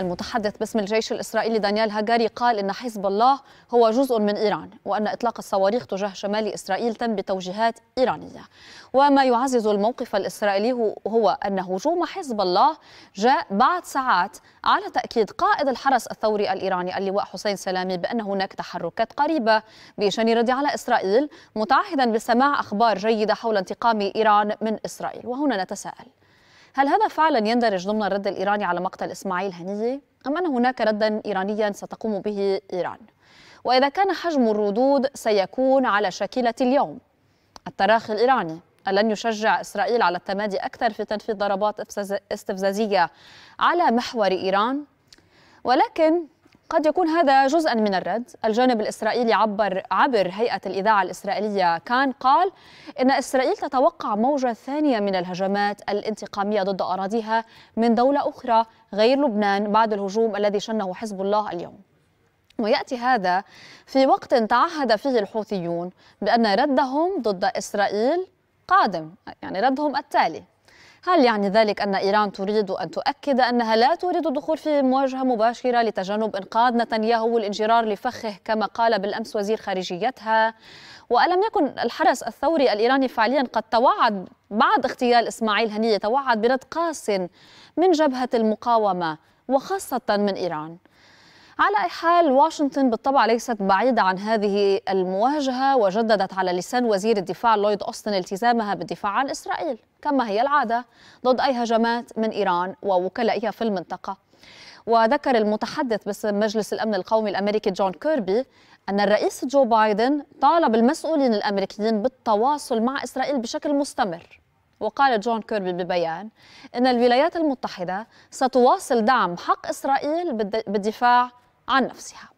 المتحدث باسم الجيش الإسرائيلي دانيال هاجاري قال إن حزب الله هو جزء من إيران وأن إطلاق الصواريخ تجاه شمال إسرائيل تم بتوجيهات إيرانية وما يعزز الموقف الإسرائيلي هو أن هجوم حزب الله جاء بعد ساعات على تأكيد قائد الحرس الثوري الإيراني اللواء حسين سلامي بأن هناك تحركات قريبة بشأن رد على إسرائيل متعهدا بسماع أخبار جيدة حول انتقام إيران من إسرائيل وهنا نتساءل هل هذا فعلا يندرج ضمن الرد الإيراني على مقتل إسماعيل هنية أم أن هناك ردا إيرانيا ستقوم به إيران؟ وإذا كان حجم الردود سيكون على شكلة اليوم التراخي الإيراني ألن يشجع إسرائيل على التمادي أكثر في تنفيذ ضربات استفزازية على محور إيران ولكن قد يكون هذا جزءا من الرد الجانب الإسرائيلي عبر عبر هيئة الإذاعة الإسرائيلية كان قال إن إسرائيل تتوقع موجة ثانية من الهجمات الانتقامية ضد أراضيها من دولة أخرى غير لبنان بعد الهجوم الذي شنه حزب الله اليوم وياتي هذا في وقت تعهد فيه الحوثيون بان ردهم ضد اسرائيل قادم يعني ردهم التالي هل يعني ذلك أن إيران تريد أن تؤكد أنها لا تريد الدخول في مواجهة مباشرة لتجنب إنقاذ نتنياهو والانجرار لفخه كما قال بالأمس وزير خارجيتها وألم يكن الحرس الثوري الإيراني فعليا قد توعد بعد اغتيال إسماعيل هنية توعد برد قاس من جبهة المقاومة وخاصة من إيران على أي حال واشنطن بالطبع ليست بعيدة عن هذه المواجهة وجددت على لسان وزير الدفاع لويد أوستن التزامها بالدفاع عن إسرائيل كما هي العادة ضد أي هجمات من إيران ووكلائها في المنطقة وذكر المتحدث باسم مجلس الأمن القومي الأمريكي جون كيربي أن الرئيس جو بايدن طالب المسؤولين الأمريكيين بالتواصل مع إسرائيل بشكل مستمر وقال جون كيربي ببيان أن الولايات المتحدة ستواصل دعم حق إسرائيل بالدفاع عن نفسها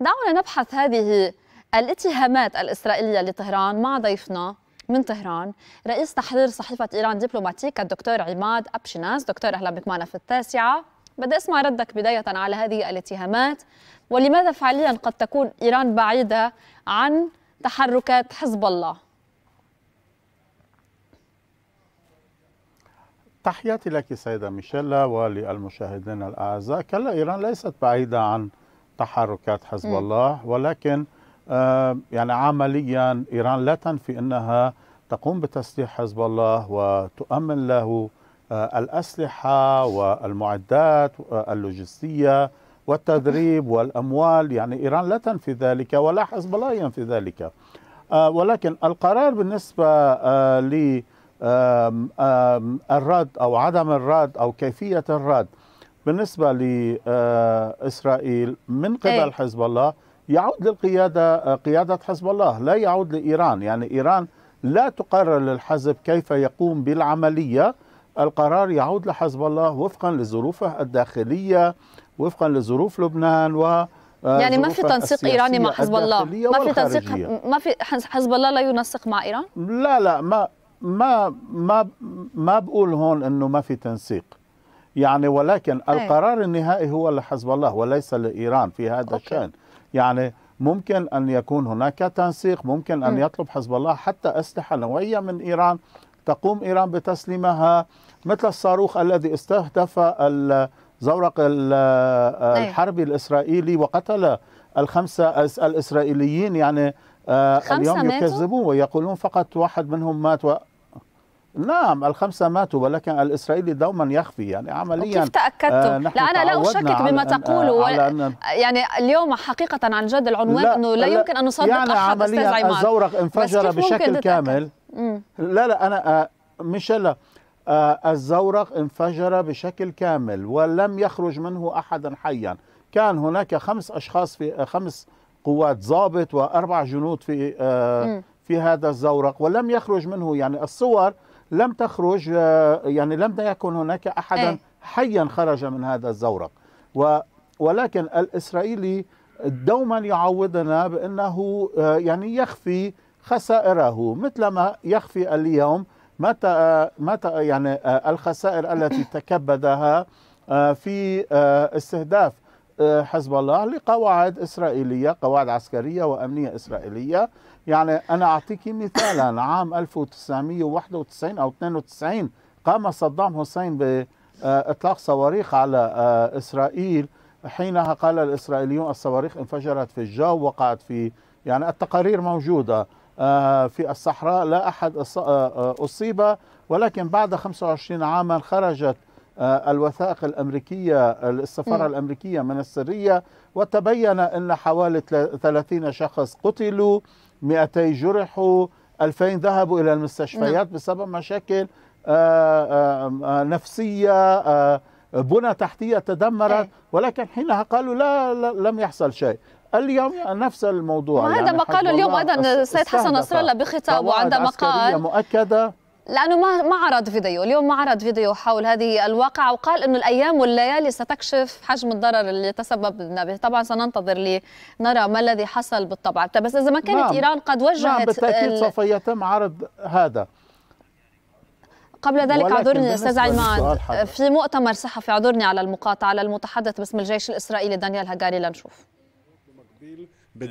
دعونا نبحث هذه الاتهامات الإسرائيلية لطهران مع ضيفنا من طهران رئيس تحرير صحيفة إيران ديبلوماتيك الدكتور عماد أبشناس دكتور أهلا بك معنا في التاسعة بدي أسمع ردك بداية على هذه الاتهامات ولماذا فعليا قد تكون إيران بعيدة عن تحركات حزب الله تحياتي لك سيدة ميشيلا وللمشاهدين الأعزاء كلا إيران ليست بعيدة عن تحركات حزب م. الله ولكن آه، يعني عمليا إيران لا تنفي أنها تقوم بتسليح حزب الله وتؤمن له آه، الأسلحة والمعدات آه، اللوجستية والتدريب والأموال يعني إيران لا تنفي ذلك ولا حزب الله ينفي ذلك ولكن القرار بالنسبة للرد أو عدم الرد أو كيفية الرد بالنسبة لإسرائيل من قبل إيه. حزب الله يعود للقيادة قيادة حزب الله لا يعود لإيران يعني إيران لا تقرر للحزب كيف يقوم بالعملية القرار يعود لحزب الله وفقا لظروفه الداخلية وفقا لظروف لبنان و آه، يعني ما في تنسيق ايراني مع حزب الله ما في تنسيق ما في حزب الله لا ينسق مع ايران لا لا ما ما ما ما بقول هون انه ما في تنسيق يعني ولكن أي. القرار النهائي هو لحزب الله وليس لإيران في هذا أوكي. الشأن يعني ممكن أن يكون هناك تنسيق ممكن أن م. إيه. يطلب حزب الله حتى أسلحة نوعية من إيران تقوم إيران بتسليمها مثل الصاروخ الذي استهدف الزورق إيه. الحربي الإسرائيلي وقتل الخمسة الإسرائيليين يعني آه، اليوم يكذبون ويقولون فقط واحد منهم مات نعم الخمسة ماتوا ولكن الإسرائيلي دوما يخفي يعني عمليا كيف تأكدتم؟ آه لا أنا لا أشكك بما تقوله آه يعني اليوم حقيقة عن جد العنوان لا أنه لا, لا يمكن أن نصدق يعني أحد عمليا الزورق انفجر بشكل كامل مم. لا لا أنا آه ميشيل آه الزورق انفجر بشكل كامل ولم يخرج منه أحدا حيا كان هناك خمس أشخاص في آه خمس قوات ضابط وأربع جنود في آه في هذا الزورق ولم يخرج منه يعني الصور لم تخرج آه، يعني لم يكن هناك أحدا إيه. حيا خرج من هذا الزورق ولكن الإسرائيلي دوما يعودنا بأنه آه، يعني يخفي خسائره مثلما يخفي اليوم متى آه، متى يعني الخسائر التي تكبدها في استهداف حزب الله لقواعد إسرائيلية قواعد عسكرية وأمنية إسرائيلية يعني أنا أعطيك مثالا عام 1991 أو 92 قام صدام حسين بإطلاق صواريخ على آه، إسرائيل حينها قال الإسرائيليون الصواريخ انفجرت في الجو وقعت في يعني التقارير موجودة آه، في الصحراء لا أحد آه، أصيب ولكن بعد 25 عاما خرجت الوثائق الأمريكية السفارة الأمريكية من السرية وتبين أن حوالي 30 شخص قتلوا 200 جرحوا 2000 ذهبوا إلى المستشفيات نعم. بسبب مشاكل آه، آه، آه، نفسية بنى تحتية تدمرت إيه. ولكن حينها قالوا لا, لم يحصل شيء اليوم نعم. نفس الموضوع وهذا يعني ما قاله اليوم ايضا السيد حسن نصر الله بخطابه عندما قال مؤكده لانه ما ما عرض فيديو، اليوم ما عرض فيديو حول هذه الواقعه وقال انه الايام والليالي ستكشف حجم الضرر اللي تسبب به، طبعا سننتظر لنرى ما الذي حصل بالطبع، طيب، بس اذا ما كانت نعم. ايران قد وجهت نعم بالتاكيد ال... سوف يتم عرض هذا قبل ذلك اعذرني استاذ عماد في مؤتمر صحفي اعذرني على المقاطعه على المتحدث باسم الجيش الاسرائيلي دانيال هاجاري لنشوف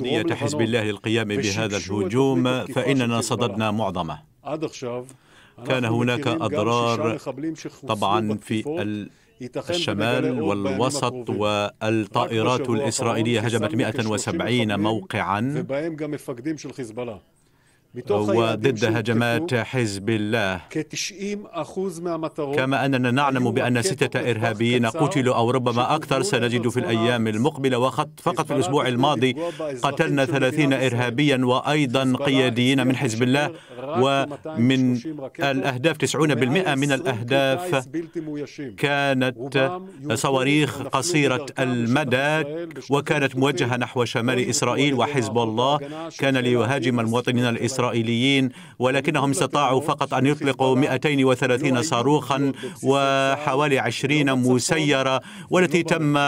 نية حزب الله للقيام بهذا الهجوم فإننا صددنا معظمه كان هناك أضرار طبعا في الشمال والوسط والطائرات الإسرائيلية هجمت 170 موقعا وضد هجمات حزب الله كما أننا نعلم أيوة، بأن ستة إرهابيين قتلوا أو ربما أكثر سنجد في الأيام المقبلة وقد فقط في الأسبوع الماضي قتلنا ثلاثين إرهابيا وأيضا قياديين من حزب الله ومن الأهداف تسعون بالمئة من الأهداف كانت صواريخ قصيرة المدى وكانت موجهة نحو شمال إسرائيل وحزب الله كان ليهاجم المواطنين الإسرائيليين الإسرائيليين ولكنهم استطاعوا فقط أن يطلقوا 230 صاروخا وحوالي 20 مسيرة والتي تم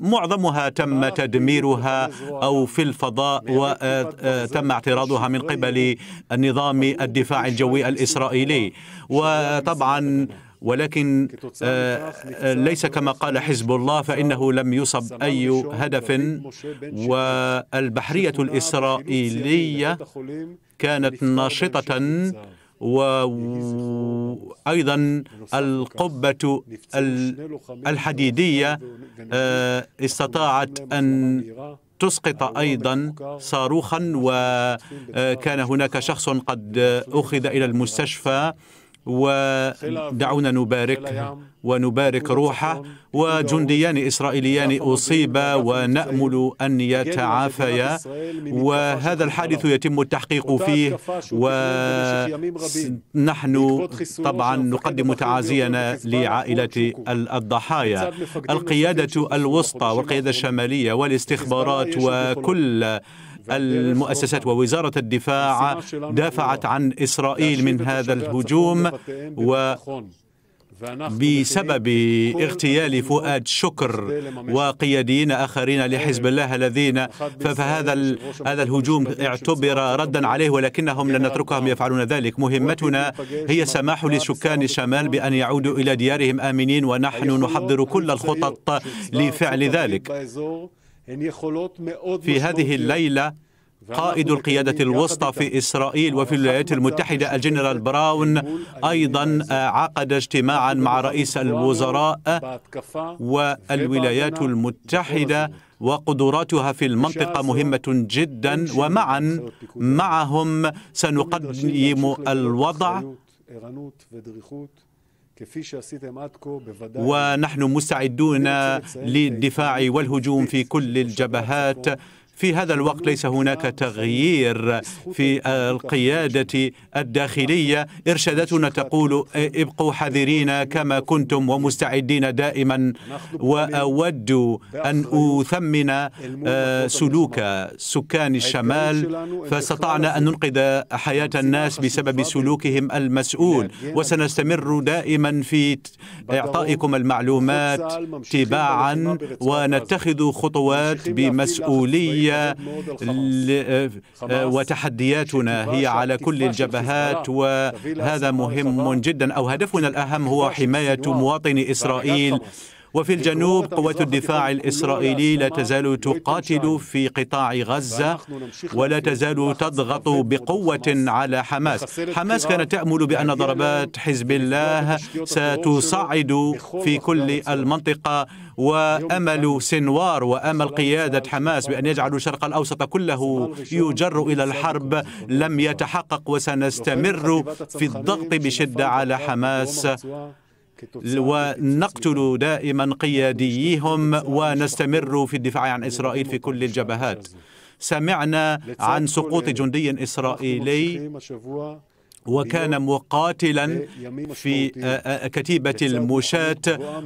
معظمها تم تدميرها أو في الفضاء وتم اعتراضها من قبل نظام الدفاع الجوي الإسرائيلي وطبعا ولكن آه، آه، ليس كما قال حزب الله فإنه لم يصب أي هدف والبحرية الإسرائيلية كانت ناشطة وأيضا القبة الحديدية آه، استطاعت أن تسقط ايضا صاروخا وكان هناك شخص قد اخذ الى المستشفى ودعونا نبارك ونبارك روحه وجنديان إسرائيليان أصيبا ونأمل أن يتعافيا وهذا الحادث يتم التحقيق فيه ونحن طبعا نقدم تعازينا لعائلة الضحايا القيادة الوسطى والقيادة الشمالية والاستخبارات وكل المؤسسات ووزارة الدفاع دافعت عن إسرائيل من هذا الهجوم و بسبب اغتيال فؤاد شكر وقياديين اخرين لحزب الله الذين فهذا هذا الهجوم اعتبر ردا عليه ولكنهم لن نتركهم يفعلون ذلك مهمتنا هي السماح لسكان الشمال بان يعودوا الى ديارهم امنين ونحن نحضر كل الخطط لفعل ذلك في هذه الليلة قائد القيادة الوسطى في إسرائيل وفي الولايات المتحدة الجنرال براون أيضا آه، عقد اجتماعا مع رئيس الوزراء والولايات المتحدة وقدراتها في المنطقة مهمة جدا ومعا معهم سنقدم الوضع ونحن مستعدون للدفاع والهجوم في كل الجبهات في هذا الوقت ليس هناك تغيير في القيادة الداخلية إرشاداتنا تقول ابقوا حذرين كما كنتم ومستعدين دائما وأود أن أثمن آه، سلوك سكان الشمال فاستطعنا أن ننقذ حياة الناس بسبب سلوكهم المسؤول وسنستمر دائما في إعطائكم المعلومات تباعا ونتخذ خطوات بمسؤولية آه، آه، وتحدياتنا هي على كل الجبهات وهذا مهم جدا أو هدفنا الأهم هو حماية مواطني إسرائيل وفي الجنوب قوة الدفاع الإسرائيلي لا تزال تقاتل في قطاع غزة ولا تزال تضغط بقوة على حماس حماس كانت تأمل بأن ضربات حزب الله ستصعد في كل المنطقة وأمل سنوار وأمل قيادة حماس بأن يجعلوا الشرق الأوسط كله يجر إلى الحرب لم يتحقق وسنستمر في الضغط بشدة على حماس ونقتل دائما قياديهم ونستمر في الدفاع عن إسرائيل في كل الجبهات سمعنا عن سقوط جندي إسرائيلي وكان مقاتلا في آه، آه، آه، كتيبة المشاة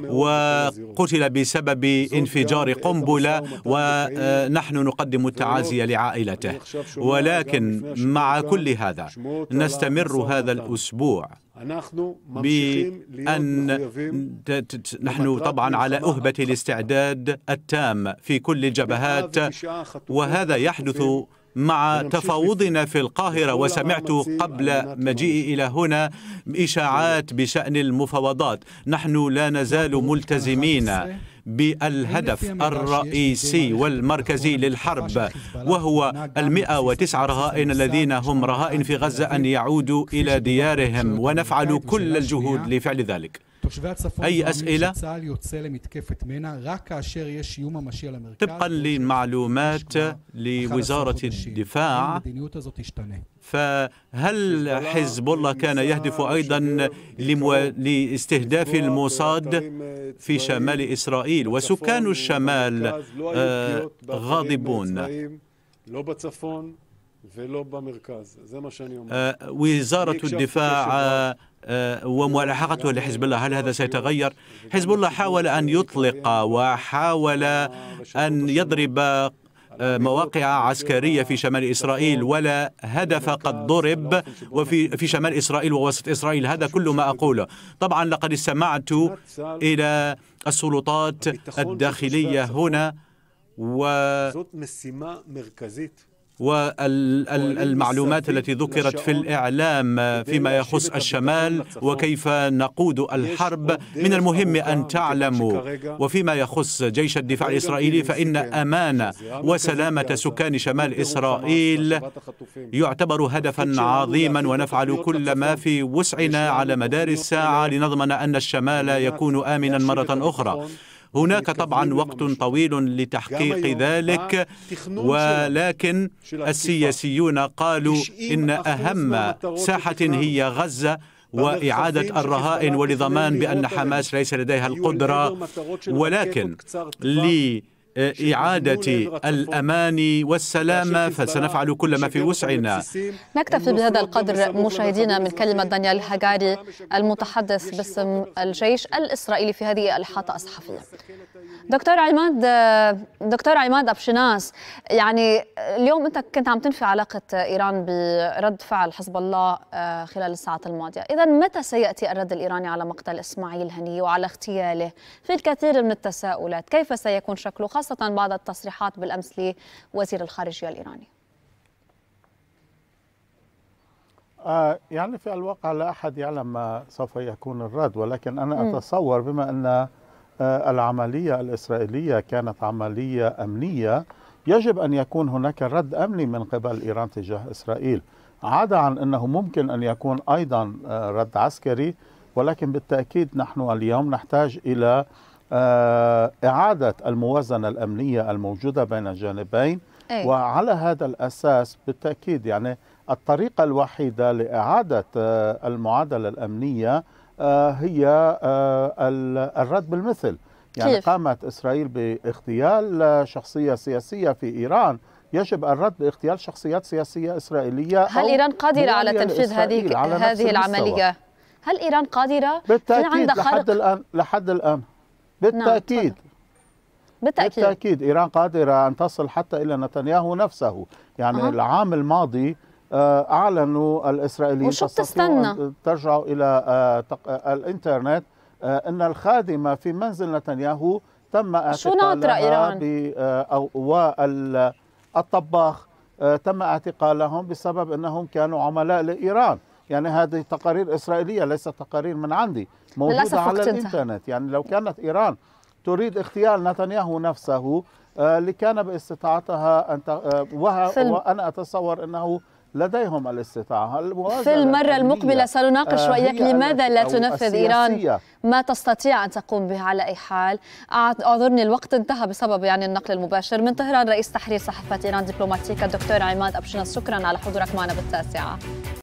وقتل بسبب انفجار قنبلة ونحن نقدم التعازي لعائلته ولكن مع كل هذا نستمر هذا الأسبوع بأن نحن طبعا على أهبة الاستعداد التام في كل الجبهات وهذا يحدث مع تفاوضنا في القاهرة وسمعت قبل مجيئي إلى هنا إشاعات بشأن المفاوضات نحن لا نزال ملتزمين بالهدف الرئيسي والمركزي للحرب وهو المئة وتسعة رهائن الذين هم رهائن في غزة أن يعودوا إلى ديارهم ونفعل كل الجهود لفعل ذلك תושבי הצפון אי אסאלה צה"ל יוצא למתקפת מנע רק כאשר יש איום ממשי על המרכז. طبقا لمعلومات لوزارة الدفاع فهل حزب الله كان يهدف أيضا لمو... لاستهداف الموساد في شمال إسرائيل وسكان الشمال غاضبون وزارة الدفاع وملاحقته لحزب الله هل هذا سيتغير؟ حزب الله حاول أن يطلق وحاول أن يضرب آه، مواقع عسكرية في شمال إسرائيل ولا هدف قد ضرب وفي في شمال إسرائيل ووسط إسرائيل هذا كل ما أقوله طبعا لقد استمعت إلى السلطات الداخلية هنا و والمعلومات التي ذكرت في الإعلام فيما يخص الشمال وكيف نقود الحرب من المهم أن تعلموا وفيما يخص جيش الدفاع الإسرائيلي فإن أمان وسلامة سكان شمال إسرائيل يعتبر هدفا عظيما ونفعل كل ما في وسعنا على مدار الساعة لنضمن أن الشمال يكون آمنا مرة أخرى هناك طبعا وقت طويل لتحقيق ذلك ولكن السياسيون قالوا إن أهم ساحة هي غزة وإعادة الرهائن ولضمان بأن حماس ليس لديها القدرة ولكن لي إعادة الأمان والسلام فسنفعل كل ما في وسعنا نكتفي بهذا القدر مشاهدينا من كلمة دانيال هاجاري نعم، المتحدث باسم نعم. الجيش الإسرائيلي في هذه الحلقة الصحفية نعم، دكتور عماد دكتور عماد أبشناس يعني اليوم أنت كنت عم تنفي علاقة إيران برد فعل حزب الله آه، خلال الساعات الماضية إذا متى سيأتي الرد الإيراني على مقتل إسماعيل هني وعلى اغتياله في الكثير من التساؤلات كيف سيكون شكله خاصة خاصة بعد التصريحات بالأمس لوزير الخارجية الإيراني آه، يعني في الواقع لا أحد يعلم ما سوف يكون الرد ولكن أنا أتصور بما أن آه، العملية الإسرائيلية كانت عملية أمنية يجب أن يكون هناك رد أمني من قبل إيران تجاه إسرائيل عدا عن أنه ممكن أن يكون أيضا آه، رد عسكري ولكن بالتأكيد نحن اليوم نحتاج إلى آه، إعادة الموازنة الأمنية الموجودة بين الجانبين أي. وعلى هذا الأساس بالتأكيد يعني الطريقة الوحيدة لإعادة آه، المعادلة الأمنية آه، هي الرد بالمثل يعني كيف؟ قامت إسرائيل باغتيال شخصية سياسية في إيران يجب الرد باغتيال شخصيات سياسية إسرائيلية هل إيران قادرة على تنفيذ هذه على هذه العملية؟ هل إيران قادرة؟ بالتأكيد لحد الآن لحد الآن نعم، بالتأكيد نعم بالتأكيد بالتأكيد إيران قادرة أن تصل حتى إلى نتنياهو نفسه يعني أه. العام الماضي آه، أعلنوا الإسرائيليين وشو تستنى؟ ترجعوا إلى آه، آه، الإنترنت أن الخادمة في منزل نتنياهو تم اعتقالها إيران؟ والطباخ تم اعتقالهم بسبب أنهم كانوا عملاء لإيران يعني هذه تقارير إسرائيلية ليست تقارير من عندي موجودة على الإنترنت يعني لو كانت إيران تريد اغتيال نتنياهو نفسه آه، لكان باستطاعتها أن آه، وأنا أتصور أنه لديهم الاستطاعة في المرة المقبلة سنناقش آه، رأيك لماذا لا تنفذ إيران ما تستطيع أن تقوم به على أي حال أعذرني الوقت انتهى بسبب يعني النقل المباشر من طهران رئيس تحرير صحيفة إيران دبلوماتيكا الدكتور عماد ابشنا شكرا على حضورك معنا بالتاسعة